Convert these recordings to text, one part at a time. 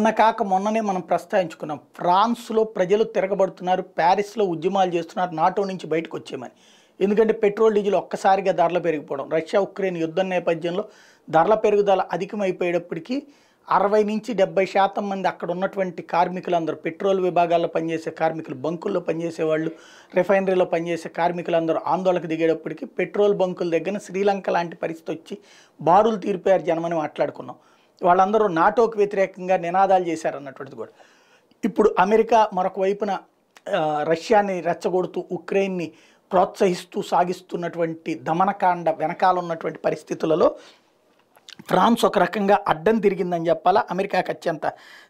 నిన్న కాక మొన్ననే మనం ప్రస్తావించుకున్నాం ఫ్రాన్స్లో ప్రజలు తిరగబడుతున్నారు ప్యారిస్లో ఉద్యమాలు చేస్తున్నారు నాటో నుంచి బయటకు వచ్చేమని ఎందుకంటే పెట్రోల్ డీజిల్ ఒక్కసారిగా ధరలు పెరిగిపోవడం రష్యా ఉక్రెయిన్ యుద్ధం నేపథ్యంలో ధరల పెరుగుదల అధికమైపోయేటప్పటికీ అరవై నుంచి డెబ్బై శాతం మంది అక్కడ ఉన్నటువంటి కార్మికులందరూ పెట్రోల్ విభాగాల్లో పనిచేసే కార్మికులు బంకుల్లో పనిచేసే వాళ్ళు రిఫైనరీలో పనిచేసే కార్మికులందరూ ఆందోళనకు దిగేటప్పటికీ పెట్రోల్ బంకుల దగ్గర శ్రీలంక లాంటి పరిస్థితి వచ్చి బారులు తీరిపోయారు జనమని మాట్లాడుకున్నాం వాళ్ళందరూ నాటోకు వ్యతిరేకంగా నినాదాలు చేశారు అన్నటువంటిది కూడా ఇప్పుడు అమెరికా మరొక వైపున రష్యాని రెచ్చగొడుతూ ఉక్రెయిన్ని ప్రోత్సహిస్తూ సాగిస్తున్నటువంటి దమనకాండ వెనకాల ఉన్నటువంటి పరిస్థితులలో ఫ్రాన్స్ ఒక రకంగా అడ్డం తిరిగిందని చెప్పాలా అమెరికాకి అత్యంత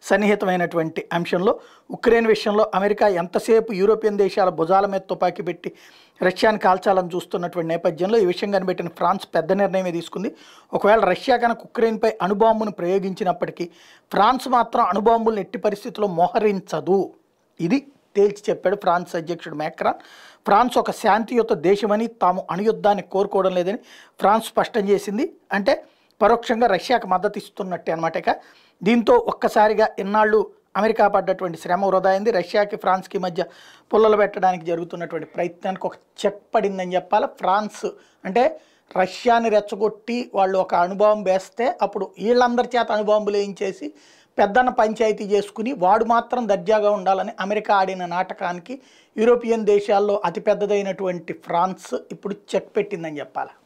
సన్నిహితమైనటువంటి అంశంలో ఉక్రెయిన్ విషయంలో అమెరికా ఎంతసేపు యూరోపియన్ దేశాల భుజాల మీద తుపాకీ పెట్టి రష్యాని కాల్చాలని చూస్తున్నటువంటి నేపథ్యంలో ఈ విషయం కనిపెట్టిన ఫ్రాన్స్ పెద్ద నిర్ణయమే తీసుకుంది ఒకవేళ రష్యా కనుక ఉక్రెయిన్పై అణుబాంబును ప్రయోగించినప్పటికీ ఫ్రాన్స్ మాత్రం అణుబాంబుల్ని ఎట్టి పరిస్థితుల్లో మోహరించదు ఇది తేల్చి చెప్పాడు ఫ్రాన్స్ అధ్యక్షుడు మ్యాక్రాన్ ఫ్రాన్స్ ఒక శాంతియుత దేశమని తాము అణుయుద్ధాన్ని కోరుకోవడం లేదని ఫ్రాన్స్ స్పష్టం చేసింది అంటే పరోక్షంగా రష్యాకు మద్దతు ఇస్తున్నట్టే అనమాట ఇక దీంతో ఒక్కసారిగా ఎన్నాళ్ళు అమెరికా పడ్డటువంటి శ్రమ వృధా అయింది రష్యాకి ఫ్రాన్స్కి మధ్య పుల్లలు పెట్టడానికి జరుగుతున్నటువంటి ప్రయత్నానికి ఒక చెక్ పడిందని చెప్పాలి ఫ్రాన్స్ అంటే రష్యాని రెచ్చగొట్టి వాళ్ళు ఒక అనుభవం వేస్తే అప్పుడు వీళ్ళందరి చేత అనుభవం లేచేసి పెద్దన్న పంచాయతీ చేసుకుని వాడు మాత్రం దర్జాగా ఉండాలని అమెరికా ఆడిన నాటకానికి యూరోపియన్ దేశాల్లో అతిపెద్దదైనటువంటి ఫ్రాన్స్ ఇప్పుడు చెక్ పెట్టిందని చెప్పాలి